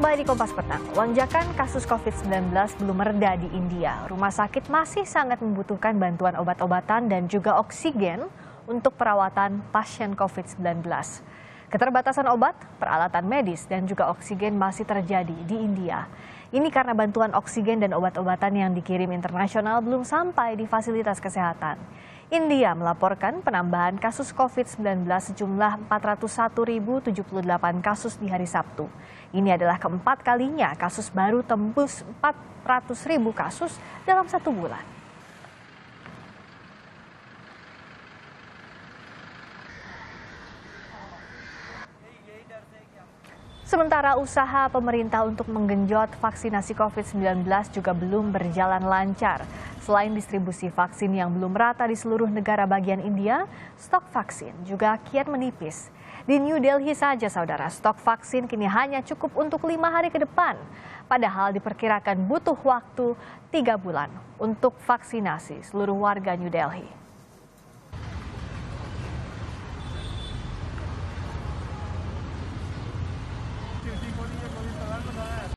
Kembali di Kompas Petang, lonjakan kasus COVID-19 belum mereda di India. Rumah sakit masih sangat membutuhkan bantuan obat-obatan dan juga oksigen untuk perawatan pasien COVID-19. Keterbatasan obat, peralatan medis, dan juga oksigen masih terjadi di India. Ini karena bantuan oksigen dan obat-obatan yang dikirim internasional belum sampai di fasilitas kesehatan. India melaporkan penambahan kasus COVID-19 sejumlah 401.078 kasus di hari Sabtu. Ini adalah keempat kalinya kasus baru tembus 400.000 kasus dalam satu bulan. Sementara usaha pemerintah untuk menggenjot vaksinasi COVID-19 juga belum berjalan lancar. Selain distribusi vaksin yang belum rata di seluruh negara bagian India, stok vaksin juga kian menipis. Di New Delhi saja, saudara, stok vaksin kini hanya cukup untuk lima hari ke depan. Padahal diperkirakan butuh waktu tiga bulan untuk vaksinasi seluruh warga New Delhi.